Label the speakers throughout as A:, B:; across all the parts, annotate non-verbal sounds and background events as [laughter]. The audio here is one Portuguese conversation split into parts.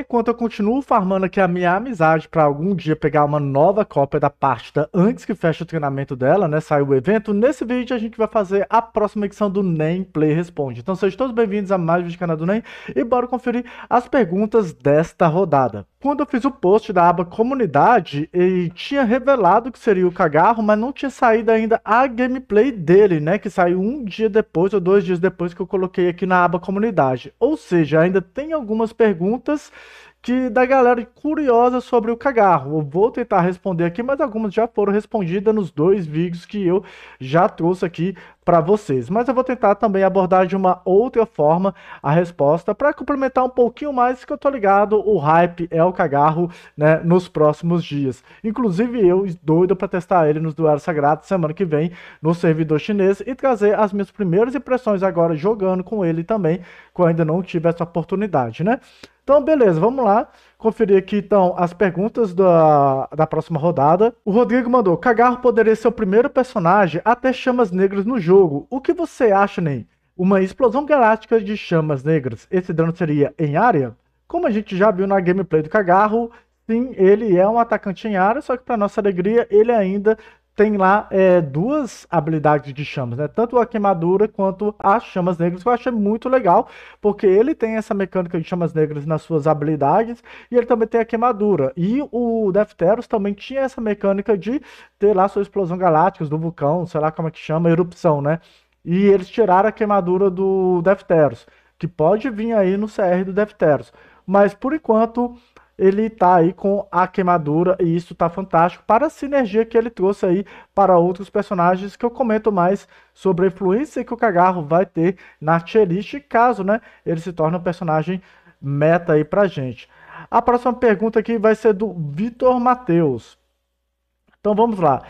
A: Enquanto eu continuo farmando aqui a minha amizade para algum dia pegar uma nova cópia da pasta antes que feche o treinamento dela, né? Sai o evento. Nesse vídeo a gente vai fazer a próxima edição do NEM Play Responde. Então sejam todos bem-vindos a mais um vídeo do canal do NEM e bora conferir as perguntas desta rodada quando eu fiz o post da aba comunidade, ele tinha revelado que seria o cagarro, mas não tinha saído ainda a gameplay dele, né? Que saiu um dia depois ou dois dias depois que eu coloquei aqui na aba comunidade. Ou seja, ainda tem algumas perguntas que da galera curiosa sobre o cagarro. Eu vou tentar responder aqui, mas algumas já foram respondidas nos dois vídeos que eu já trouxe aqui para vocês. Mas eu vou tentar também abordar de uma outra forma a resposta para complementar um pouquinho mais que eu tô ligado, o hype é o cagarro, né, nos próximos dias. Inclusive eu doido para testar ele nos duelos sagrados semana que vem no servidor chinês e trazer as minhas primeiras impressões agora jogando com ele também, que eu ainda não tive essa oportunidade, né? Então, beleza, vamos lá conferir aqui então as perguntas da, da próxima rodada. O Rodrigo mandou: Cagarro poderia ser o primeiro personagem até chamas negras no jogo. O que você acha, Ney? Uma explosão galáctica de chamas negras. Esse dano seria em área? Como a gente já viu na gameplay do Cagarro, sim, ele é um atacante em área, só que para nossa alegria, ele ainda tem lá é, duas habilidades de chamas, né? Tanto a queimadura quanto as chamas negras, que eu achei muito legal, porque ele tem essa mecânica de chamas negras nas suas habilidades e ele também tem a queimadura. E o Defteros também tinha essa mecânica de ter lá sua explosão galáctica do vulcão, sei lá como é que chama, erupção, né? E eles tiraram a queimadura do Defteros, que pode vir aí no CR do Defteros. Mas por enquanto ele está aí com a queimadura e isso está fantástico para a sinergia que ele trouxe aí para outros personagens que eu comento mais sobre a influência que o Cagarro vai ter na tier list, caso né, ele se torne um personagem meta aí pra gente. A próxima pergunta aqui vai ser do Vitor Matheus. Então vamos lá.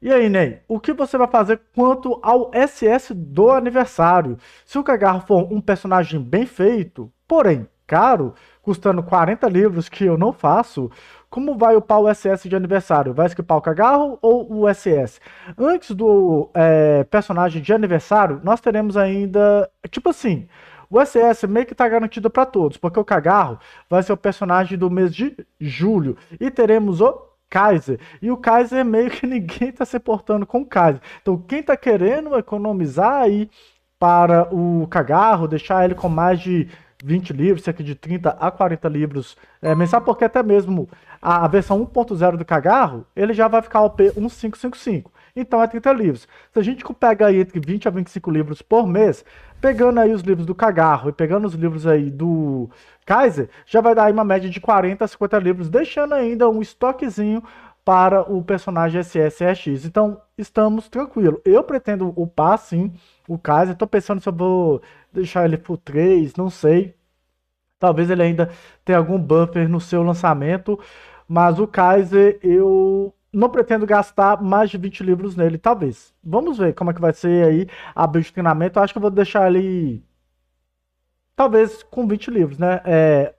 A: E aí, Ney, o que você vai fazer quanto ao SS do aniversário? Se o Cagarro for um personagem bem feito, porém caro, custando 40 livros, que eu não faço, como vai o pau SS de aniversário? Vai esquipar o cagarro ou o SS? Antes do é, personagem de aniversário, nós teremos ainda. Tipo assim, o SS meio que tá garantido para todos, porque o cagarro vai ser o personagem do mês de julho. E teremos o. Kaiser, e o Kaiser meio que [laughs] ninguém tá se portando com o Kaiser. Então, quem tá querendo economizar aí para o cagarro, deixar ele com mais de 20 livros, cerca de 30 a 40 livros é, mensal, porque até mesmo a, a versão 1.0 do Cagarro, ele já vai ficar OP 1555. Então é 30 livros. Se a gente pega aí entre 20 a 25 livros por mês, pegando aí os livros do Cagarro e pegando os livros aí do Kaiser, já vai dar aí uma média de 40 a 50 livros, deixando ainda um estoquezinho para o personagem SSRX. Então, estamos tranquilo. Eu pretendo upar sim o Kaiser. Estou pensando se eu vou deixar ele por 3, não sei. Talvez ele ainda tenha algum buffer no seu lançamento, mas o Kaiser eu não pretendo gastar mais de 20 livros nele, talvez. Vamos ver como é que vai ser aí a build de treinamento. Eu acho que eu vou deixar ele talvez com 20 livros, né? É,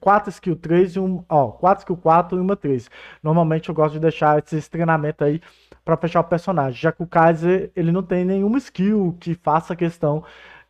A: 4 skill 3 e um, ó, 4 skill 4 e uma 3. Normalmente eu gosto de deixar esses treinamentos aí para fechar o personagem, já que o Kaiser, ele não tem nenhuma skill que faça questão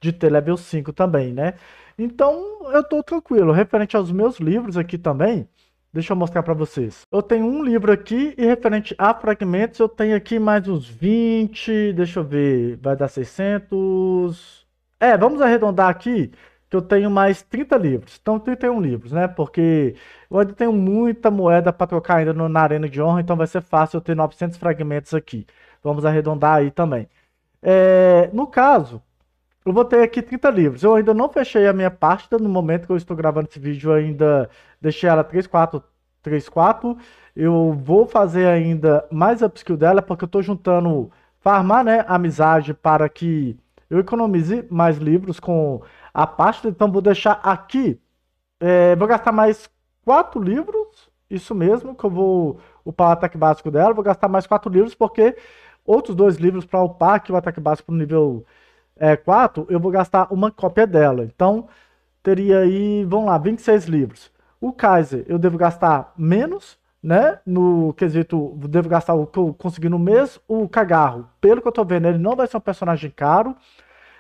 A: de ter level 5 também, né? Então eu tô tranquilo. Referente aos meus livros aqui também, deixa eu mostrar para vocês. Eu tenho um livro aqui e referente a fragmentos eu tenho aqui mais uns 20, deixa eu ver, vai dar 600. É, vamos arredondar aqui que eu tenho mais 30 livros. Então, 31 livros, né? Porque eu ainda tenho muita moeda para trocar ainda no, na Arena de Honra, então vai ser fácil eu ter 900 fragmentos aqui. Vamos arredondar aí também. É, no caso, eu botei aqui 30 livros. Eu ainda não fechei a minha pasta. No momento que eu estou gravando esse vídeo, ainda deixei ela 3434. Eu vou fazer ainda mais upskill dela, porque eu estou juntando, farmar né, amizade para que eu economize mais livros com a pasta. Então vou deixar aqui, é, vou gastar mais 4 livros. Isso mesmo, que eu vou upar o ataque básico dela. Vou gastar mais 4 livros, porque outros dois livros para upar aqui o ataque básico para o nível é, 4, eu vou gastar uma cópia dela. Então, teria aí, vamos lá, 26 livros. O Kaiser, eu devo gastar menos, né? No quesito, devo gastar o que eu consegui no mês. O Cagarro, pelo que eu tô vendo, ele não vai ser um personagem caro.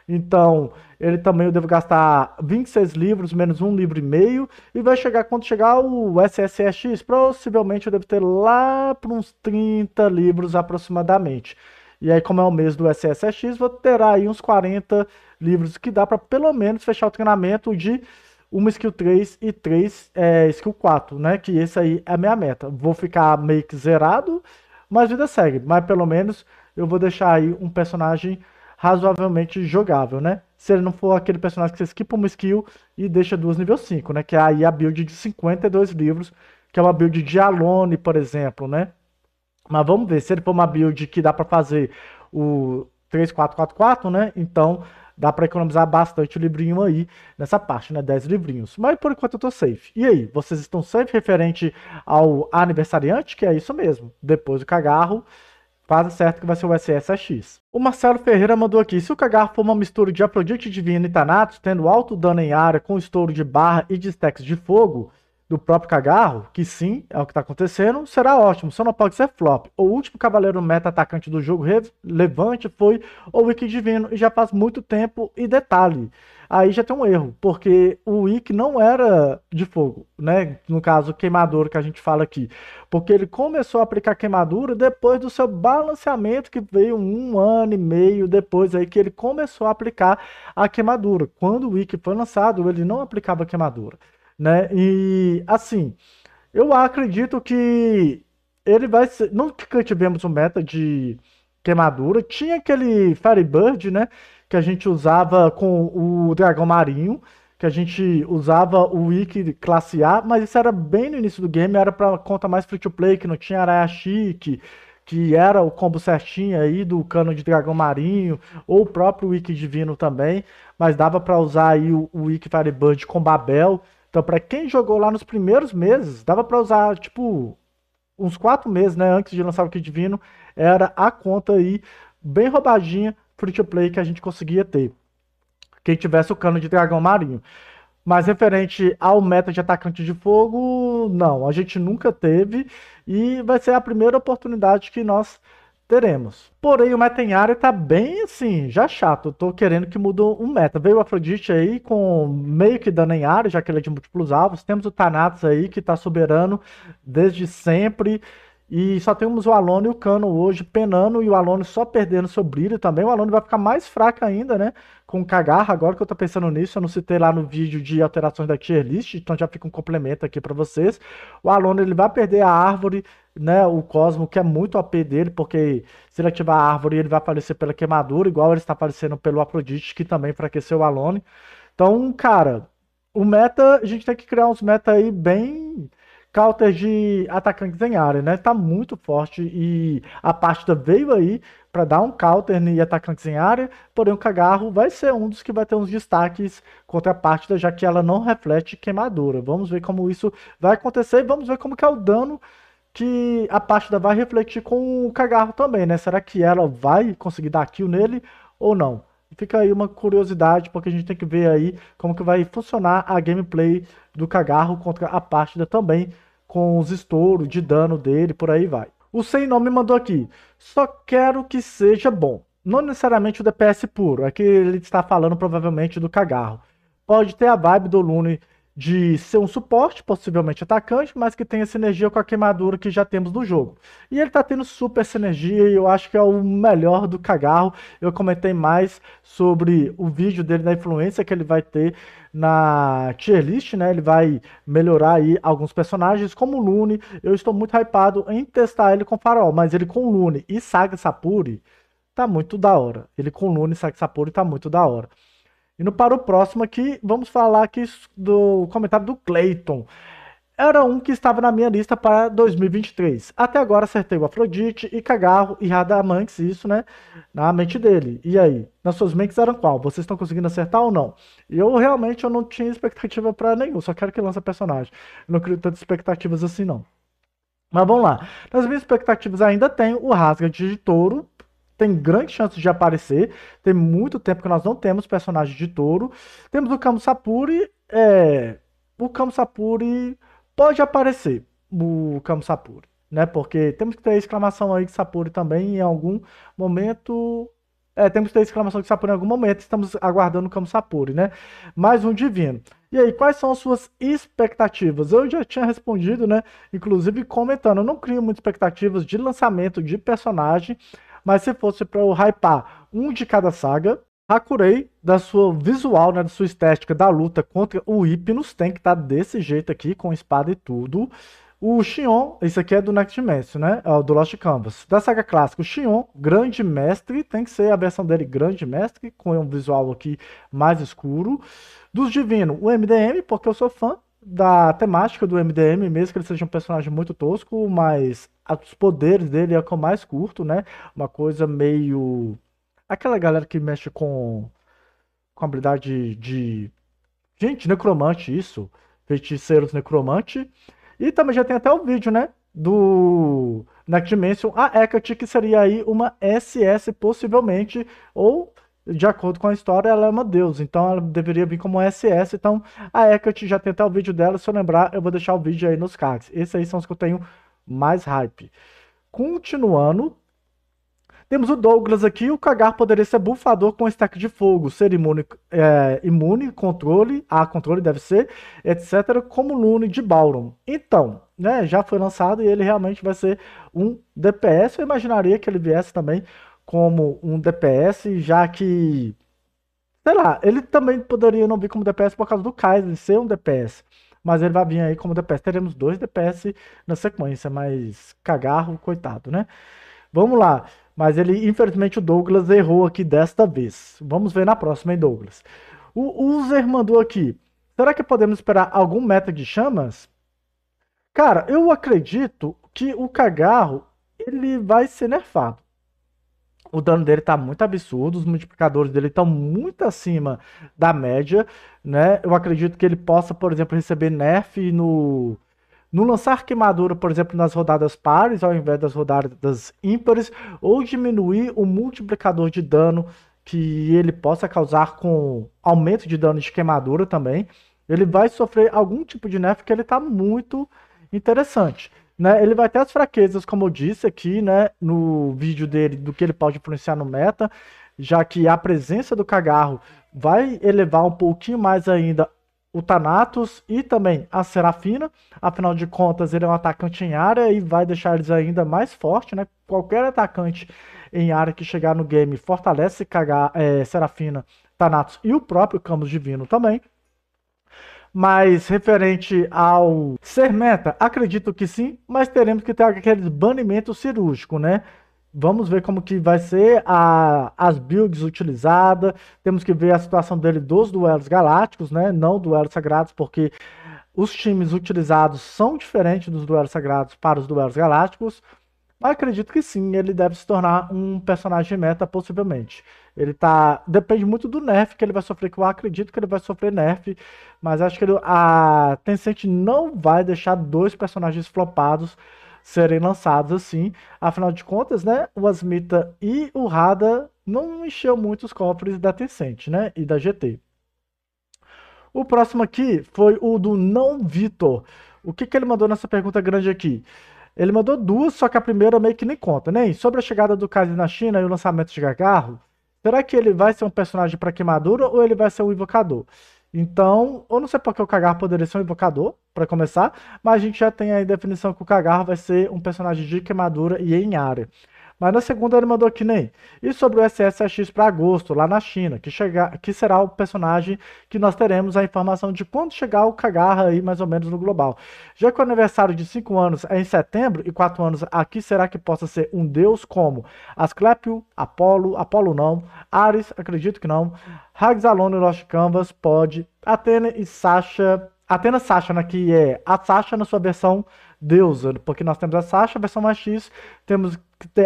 A: Então, ele também eu devo gastar 26 livros, menos um livro e meio. E vai chegar, quando chegar o SSX, possivelmente eu devo ter lá para uns 30 livros aproximadamente. E aí, como é o mês do SSX, vou ter aí uns 40 livros que dá para pelo menos fechar o treinamento de uma skill 3 e 3 é, skill 4, né? Que esse aí é a minha meta. Vou ficar meio que zerado, mas vida segue. Mas pelo menos eu vou deixar aí um personagem razoavelmente jogável, né? Se ele não for aquele personagem que você skipa uma skill e deixa duas nível 5, né? Que é aí a build de 52 livros, que é uma build de Alone, por exemplo, né? Mas vamos ver, se ele for uma build que dá para fazer o 3444, né? Então dá para economizar bastante o livrinho aí nessa parte, né? 10 livrinhos. Mas por enquanto eu tô safe. E aí, vocês estão safe referente ao aniversariante? Que é isso mesmo. Depois do cagarro, quase certo que vai ser o SSX. O Marcelo Ferreira mandou aqui: se o cagarro for uma mistura de Afrodite Divino e Thanatos, tendo alto dano em área com estouro de barra e de stacks de fogo do próprio cagarro, que sim, é o que está acontecendo, será ótimo, só não pode ser flop. O último cavaleiro meta atacante do jogo relevante foi o Wick Divino, e já faz muito tempo, e detalhe, aí já tem um erro, porque o Wick não era de fogo, né? No caso, queimadura que a gente fala aqui. Porque ele começou a aplicar queimadura depois do seu balanceamento, que veio um ano e meio depois aí que ele começou a aplicar a queimadura. Quando o Wick foi lançado, ele não aplicava queimadura né? E assim, eu acredito que ele vai ser. Nunca tivemos um meta de queimadura. Tinha aquele Firebird, né? Que a gente usava com o Dragão Marinho, que a gente usava o Wiki classe A, mas isso era bem no início do game, era para conta mais free to play, que não tinha Araya Chique, que era o combo certinho aí do cano de dragão marinho, ou o próprio Wiki Divino também, mas dava para usar aí o, o Wiki Firebird com Babel, então, para quem jogou lá nos primeiros meses, dava para usar, tipo, uns quatro meses, né, antes de lançar o Kit Divino, era a conta aí, bem roubadinha, free to play que a gente conseguia ter. Quem tivesse o cano de dragão marinho. Mas referente ao meta de atacante de fogo, não, a gente nunca teve e vai ser a primeira oportunidade que nós teremos. Porém, o meta em área tá bem assim, já chato. tô querendo que mude um meta. Veio o Afrodite aí com meio que dano em área, já que ele é de múltiplos alvos. Temos o Thanatos aí, que tá soberano desde sempre. E só temos o Alonso e o Cano hoje penando e o Alonso só perdendo seu brilho também. O Alonso vai ficar mais fraco ainda, né? Com o Cagarra, agora que eu tô pensando nisso, eu não citei lá no vídeo de alterações da tier list, então já fica um complemento aqui para vocês. O Alonso ele vai perder a árvore, né? O Cosmo, que é muito OP dele, porque se ele ativar a árvore, ele vai aparecer pela queimadura, igual ele está aparecendo pelo Afrodite, que também enfraqueceu o Alonso. Então, cara, o meta, a gente tem que criar uns meta aí bem counters de atacantes em área, né? Tá muito forte e a pasta veio aí para dar um counter e atacantes em área, porém o Cagarro vai ser um dos que vai ter uns destaques contra a pasta, já que ela não reflete queimadura. Vamos ver como isso vai acontecer e vamos ver como que é o dano que a pasta vai refletir com o Cagarro também, né? Será que ela vai conseguir dar kill nele ou não? Fica aí uma curiosidade, porque a gente tem que ver aí como que vai funcionar a gameplay do Cagarro contra a partida também, com os estouros de dano dele, por aí vai. O Sem Nome mandou aqui, só quero que seja bom. Não necessariamente o DPS puro, aqui é ele está falando provavelmente do Cagarro. Pode ter a vibe do Lune de ser um suporte, possivelmente atacante, mas que tenha sinergia com a queimadura que já temos do jogo. E ele tá tendo super sinergia e eu acho que é o melhor do cagarro. Eu comentei mais sobre o vídeo dele, da influência que ele vai ter na tier list, né? Ele vai melhorar aí alguns personagens, como o Lune. Eu estou muito hypado em testar ele com Farol, mas ele com Lune e Saga Sapuri tá muito da hora. Ele com Lune e Saga Sapuri tá muito da hora. E no para o próximo aqui, vamos falar aqui do comentário do Clayton. Era um que estava na minha lista para 2023. Até agora acertei o Afrodite e Cagarro e Radamantes, isso, né? Na mente dele. E aí? Nas suas mentes eram qual? Vocês estão conseguindo acertar ou não? E eu realmente eu não tinha expectativa para nenhum, só quero que lance personagem. Eu não crio tantas expectativas assim, não. Mas vamos lá. Nas minhas expectativas ainda tem o Rasga de Touro, tem grandes chances de aparecer. Tem muito tempo que nós não temos personagem de touro. Temos o Kamusapuri. É, o Kamusapuri pode aparecer. O Kamusapuri. Né? Porque temos que ter exclamação aí de Sapuri também em algum momento. É, temos que ter exclamação de Sapuri em algum momento. Estamos aguardando o Kamusapuri, né? Mais um divino. E aí, quais são as suas expectativas? Eu já tinha respondido, né? Inclusive comentando, eu não crio muitas expectativas de lançamento de personagem, mas se fosse para eu hypar um de cada saga, Hakurei, da sua visual, né, da sua estética da luta contra o Hypnos, tem que estar tá desse jeito aqui, com espada e tudo. O Xion, isso aqui é do Next Dimension, né? É do Lost Canvas. Da saga clássica, o Xion, grande mestre, tem que ser a versão dele grande mestre, com um visual aqui mais escuro. Dos Divino, o MDM, porque eu sou fã, da temática do MDM, mesmo que ele seja um personagem muito tosco, mas os poderes dele é o que eu mais curto, né? Uma coisa meio. Aquela galera que mexe com, com habilidade de. Gente, necromante, isso. Feiticeiros necromante. E também já tem até o vídeo, né? Do Next Dimension, a Hecate, que seria aí uma SS possivelmente, ou de acordo com a história, ela é uma deusa, então ela deveria vir como SS. Então a Hecate já tem até o vídeo dela, se eu lembrar, eu vou deixar o vídeo aí nos cards. Esses aí são os que eu tenho mais hype. Continuando, temos o Douglas aqui. O cagar poderia ser bufador com stack de fogo, ser imune, é, imune controle, a ah, controle deve ser, etc. Como Lune de Bauron. Então, né, já foi lançado e ele realmente vai ser um DPS. Eu imaginaria que ele viesse também como um DPS, já que. Sei lá, ele também poderia não vir como DPS por causa do Kaiser ser um DPS. Mas ele vai vir aí como DPS. Teremos dois DPS na sequência, mas cagarro, coitado, né? Vamos lá. Mas ele, infelizmente, o Douglas errou aqui desta vez. Vamos ver na próxima, hein, Douglas? O user mandou aqui. Será que podemos esperar algum meta de chamas? Cara, eu acredito que o cagarro ele vai ser nerfado. O dano dele tá muito absurdo, os multiplicadores dele estão muito acima da média, né? Eu acredito que ele possa, por exemplo, receber nerf no no lançar queimadura, por exemplo, nas rodadas pares ao invés das rodadas ímpares, ou diminuir o multiplicador de dano que ele possa causar com aumento de dano de queimadura também, ele vai sofrer algum tipo de nerf que ele está muito interessante. Né? Ele vai ter as fraquezas, como eu disse aqui, né, no vídeo dele, do que ele pode influenciar no meta, já que a presença do Cagarro vai elevar um pouquinho mais ainda o Thanatos e também a Serafina. Afinal de contas, ele é um atacante em área e vai deixar eles ainda mais fortes, né? Qualquer atacante em área que chegar no game fortalece Cagar, é, Serafina, Thanatos e o próprio Camus Divino também. Mas referente ao ser meta, acredito que sim, mas teremos que ter aquele banimento cirúrgico, né? Vamos ver como que vai ser a, as builds utilizadas. Temos que ver a situação dele dos duelos galácticos, né? Não duelos sagrados, porque os times utilizados são diferentes dos duelos sagrados para os duelos galácticos. Mas acredito que sim, ele deve se tornar um personagem meta, possivelmente. Ele tá. Depende muito do nerf que ele vai sofrer, que eu acredito que ele vai sofrer nerf. Mas acho que ele... a Tencent não vai deixar dois personagens flopados serem lançados assim. Afinal de contas, né? O Asmita e o Rada não encheu muito os cofres da Tencent, né? E da GT. O próximo aqui foi o do Não Vitor. O que, que ele mandou nessa pergunta grande aqui? Ele mandou duas, só que a primeira meio que nem conta. Nem né? sobre a chegada do Kali na China e o lançamento de Gagarro, será que ele vai ser um personagem para queimadura ou ele vai ser um invocador? Então, eu não sei porque o Cagarro poderia ser um invocador, para começar, mas a gente já tem a definição que o Cagarro vai ser um personagem de queimadura e em área. Mas na segunda ele mandou que nem. E sobre o SSX para agosto, lá na China, que, chega, que será o personagem que nós teremos a informação de quando chegar o Kagarra aí, mais ou menos, no global. Já que o aniversário de 5 anos é em setembro e 4 anos aqui, será que possa ser um deus como Asclepio, Apolo, Apolo não, Ares, acredito que não, Hagzalone, Lost Canvas, pode, Atena e Sasha, Atena Sasha, né, que é a Sasha na sua versão deusa, porque nós temos a Sasha, versão mais X, temos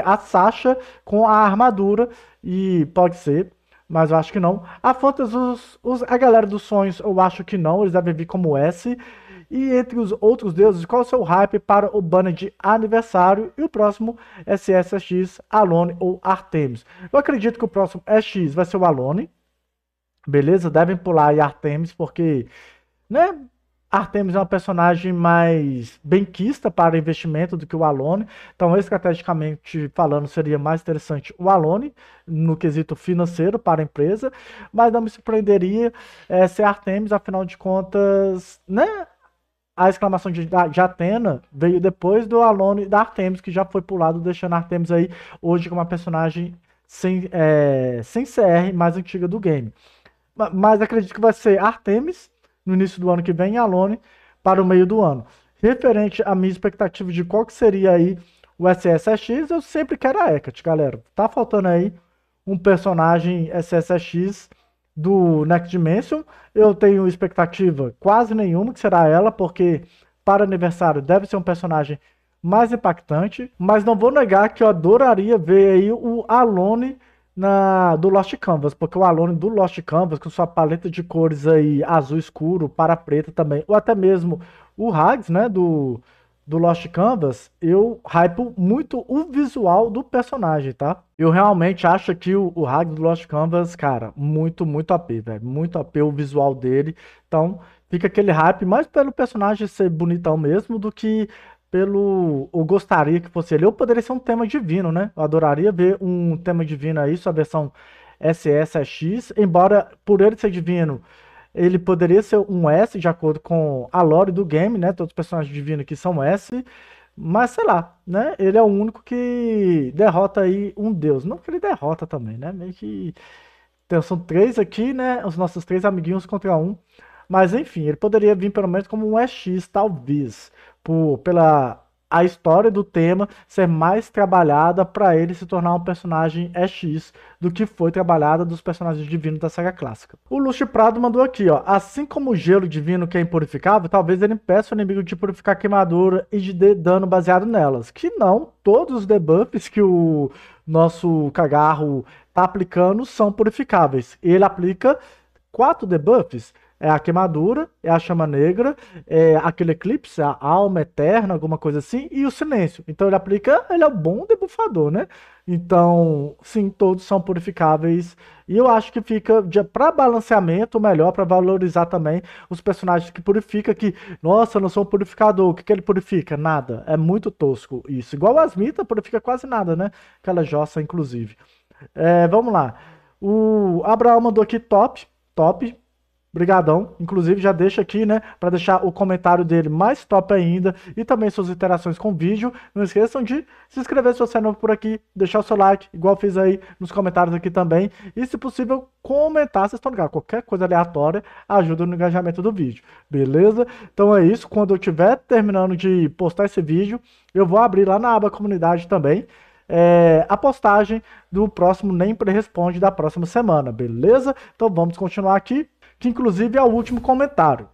A: a Sasha com a armadura, e pode ser, mas eu acho que não. A Fantasy, os, os, a galera dos sonhos, eu acho que não, eles devem vir como S. E entre os outros deuses, qual o seu hype para o banner de aniversário? E o próximo é SSX, Alone ou Artemis? Eu acredito que o próximo é X vai ser o Alone. Beleza? Devem pular aí Artemis, porque, né? Artemis é uma personagem mais benquista para investimento do que o Alone. Então, estrategicamente falando, seria mais interessante o Alone no quesito financeiro para a empresa, mas não me surpreenderia é, eh, se Artemis, afinal de contas, né? A exclamação de, de Atena veio depois do Alone da Artemis, que já foi pulado, deixando Artemis aí hoje como uma personagem sem, é, sem CR mais antiga do game. Mas acredito que vai ser Artemis, no início do ano que vem e Alone para o meio do ano. Referente à minha expectativa de qual que seria aí o SSX, eu sempre quero a Hecate, galera. Tá faltando aí um personagem SSX do Next Dimension. Eu tenho expectativa quase nenhuma que será ela, porque para aniversário deve ser um personagem mais impactante, mas não vou negar que eu adoraria ver aí o Alone na, do Lost Canvas, porque o aluno do Lost Canvas, com sua paleta de cores aí, azul escuro, para preto também, ou até mesmo o Hags, né, do, do Lost Canvas, eu hypo muito o visual do personagem, tá? Eu realmente acho que o, o Hags do Lost Canvas, cara, muito, muito AP, velho, muito AP o visual dele, então... Fica aquele hype mais pelo personagem ser bonitão mesmo do que pelo Eu Gostaria que Fosse Ele. Ou poderia ser um tema divino, né? Eu adoraria ver um tema divino aí, sua versão SSX, embora por ele ser divino, ele poderia ser um S, de acordo com a lore do game, né? Todos os personagens divinos aqui são S. Mas sei lá, né? Ele é o único que derrota aí um deus. Não que ele derrota também, né? Meio que. Então, são três aqui, né? Os nossos três amiguinhos contra um. Mas enfim, ele poderia vir pelo menos como um EX, talvez por, pela a história do tema ser mais trabalhada para ele se tornar um personagem EX do que foi trabalhada dos personagens divinos da saga clássica. O Luxo Prado mandou aqui, ó. Assim como o gelo divino que é impurificável, talvez ele peça o inimigo de purificar queimadura e de dano baseado nelas. Que não, todos os debuffs que o nosso cagarro tá aplicando são purificáveis. Ele aplica quatro debuffs é a queimadura, é a chama negra, é aquele eclipse, a alma eterna, alguma coisa assim, e o silêncio. Então ele aplica, ele é um bom debufador, né? Então, sim, todos são purificáveis. E eu acho que fica para balanceamento melhor, para valorizar também os personagens que purifica, que, nossa, eu não sou um purificador, o que, que ele purifica? Nada. É muito tosco isso. Igual o Asmita purifica quase nada, né? Aquela jossa, inclusive. É, vamos lá. O Abraão mandou aqui top, top, Brigadão. Inclusive, já deixa aqui, né, para deixar o comentário dele mais top ainda e também suas interações com o vídeo. Não esqueçam de se inscrever se você é novo por aqui, deixar o seu like, igual fiz aí nos comentários aqui também. E, se possível, comentar, vocês estão ligados, qualquer coisa aleatória ajuda no engajamento do vídeo, beleza? Então é isso, quando eu tiver terminando de postar esse vídeo, eu vou abrir lá na aba comunidade também, é, a postagem do próximo Nem Pre Responde da próxima semana, beleza? Então vamos continuar aqui que inclusive é o último comentário.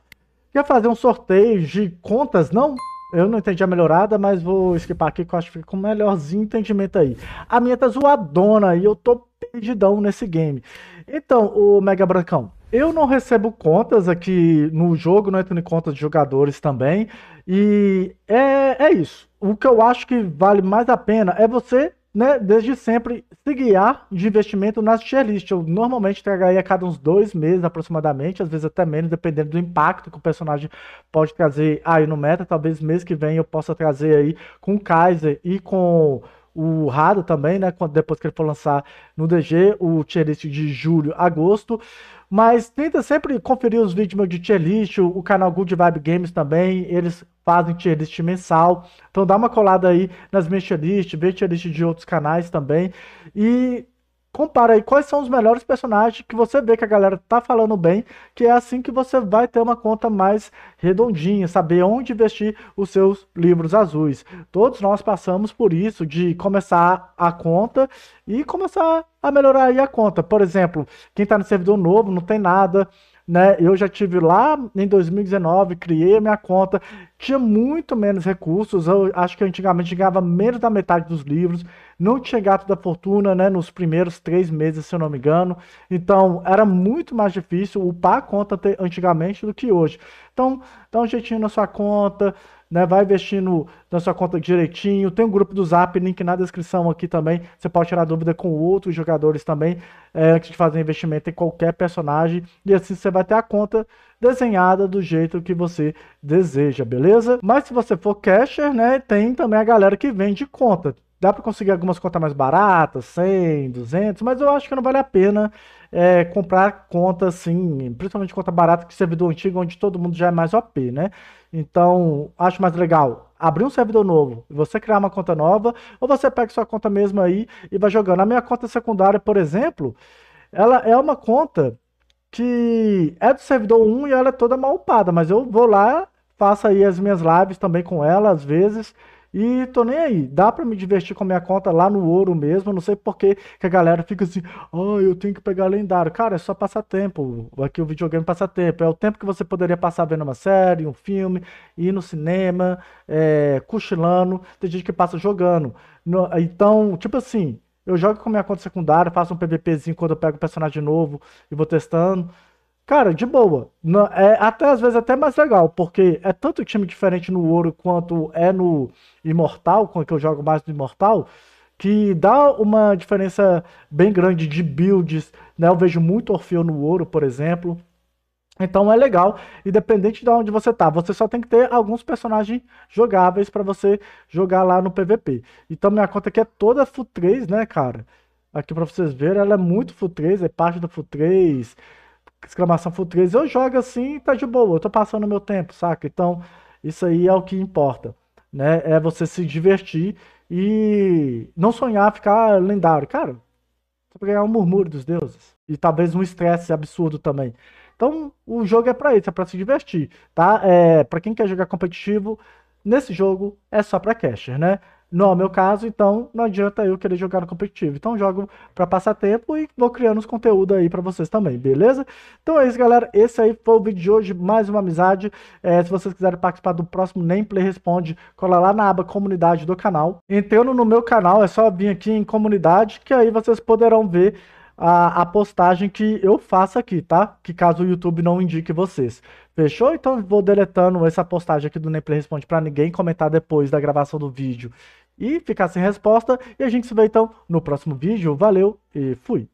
A: Quer fazer um sorteio de contas, não? Eu não entendi a melhorada, mas vou esquipar aqui que eu acho que fica com o melhorzinho entendimento aí. A minha tá zoadona e eu tô perdidão nesse game. Então, o Mega Brancão, eu não recebo contas aqui no jogo, não entro em contas de jogadores também. E é, é isso. O que eu acho que vale mais a pena é você né, desde sempre se guiar de investimento nas tier list. Eu normalmente trago a cada uns dois meses aproximadamente, às vezes até menos, dependendo do impacto que o personagem pode trazer aí no meta. Talvez mês que vem eu possa trazer aí com Kaiser e com o Rado também, né? depois que ele for lançar no DG, o tier list de julho, agosto. Mas tenta sempre conferir os vídeos meu de tier list, o, o canal Good Vibe Games também, eles fazem tier list mensal. Então dá uma colada aí nas minhas tier list, vê tier list de outros canais também. E compara aí quais são os melhores personagens que você vê que a galera tá falando bem, que é assim que você vai ter uma conta mais redondinha, saber onde investir os seus livros azuis. Todos nós passamos por isso de começar a conta e começar a melhorar aí a conta. Por exemplo, quem tá no servidor novo não tem nada, né? Eu já tive lá em 2019, criei a minha conta, tinha muito menos recursos, eu acho que antigamente ganhava menos da metade dos livros, não tinha gato da fortuna, né? Nos primeiros três meses, se eu não me engano. Então, era muito mais difícil upar a conta antigamente do que hoje. Então, dá um jeitinho na sua conta, né? Vai investindo na sua conta direitinho. Tem um grupo do Zap, link na descrição aqui também. Você pode tirar dúvida com outros jogadores também, é, antes de fazer investimento em qualquer personagem. E assim você vai ter a conta desenhada do jeito que você deseja, beleza? Mas se você for casher, né, tem também a galera que vende conta. Dá para conseguir algumas contas mais baratas, 100, 200, mas eu acho que não vale a pena é, comprar conta, assim, principalmente conta barata que servidor antigo, onde todo mundo já é mais OP, né? Então, acho mais legal abrir um servidor novo e você criar uma conta nova, ou você pega sua conta mesmo aí e vai jogando. A minha conta secundária, por exemplo, ela é uma conta que é do servidor 1 e ela é toda malpada, mas eu vou lá, faço aí as minhas lives também com ela às vezes. E tô nem aí. Dá para me divertir com a minha conta lá no ouro mesmo. não sei por que a galera fica assim, oh, eu tenho que pegar lendário. Cara, é só passar tempo. Aqui o videogame passa tempo. É o tempo que você poderia passar vendo uma série, um filme, ir no cinema, é, cochilando. Tem gente que passa jogando. Então, tipo assim, eu jogo com minha conta secundária, faço um PVPzinho quando eu pego o personagem novo e vou testando. Cara, de boa. Não, é até às vezes até mais legal, porque é tanto time diferente no ouro quanto é no Imortal, com que eu jogo mais no Imortal, que dá uma diferença bem grande de builds, né? Eu vejo muito Orfeu no ouro, por exemplo. Então é legal, independente de onde você tá, você só tem que ter alguns personagens jogáveis para você jogar lá no PVP. Então minha conta aqui é toda full 3, né, cara? Aqui para vocês verem, ela é muito full 3, é parte da full 3 exclamação futriz, eu jogo assim tá de boa, eu tô passando meu tempo, saca? Então, isso aí é o que importa, né? É você se divertir e não sonhar ficar lendário. Cara, você vai ganhar um murmúrio dos deuses e talvez um estresse absurdo também. Então, o jogo é para isso, é para se divertir, tá? É, para quem quer jogar competitivo, nesse jogo é só para Casher, né? Não é meu caso, então não adianta eu querer jogar no competitivo. Então jogo para passar tempo e vou criando os conteúdos aí para vocês também, beleza? Então é isso, galera. Esse aí foi o vídeo de hoje, mais uma amizade. É, se vocês quiserem participar do próximo Nem Play Responde, cola lá na aba comunidade do canal. Entrando no meu canal, é só vir aqui em comunidade, que aí vocês poderão ver a, a, postagem que eu faço aqui, tá? Que caso o YouTube não indique vocês. Fechou? Então vou deletando essa postagem aqui do Play Responde para ninguém comentar depois da gravação do vídeo e ficar sem resposta. E a gente se vê então no próximo vídeo. Valeu e fui!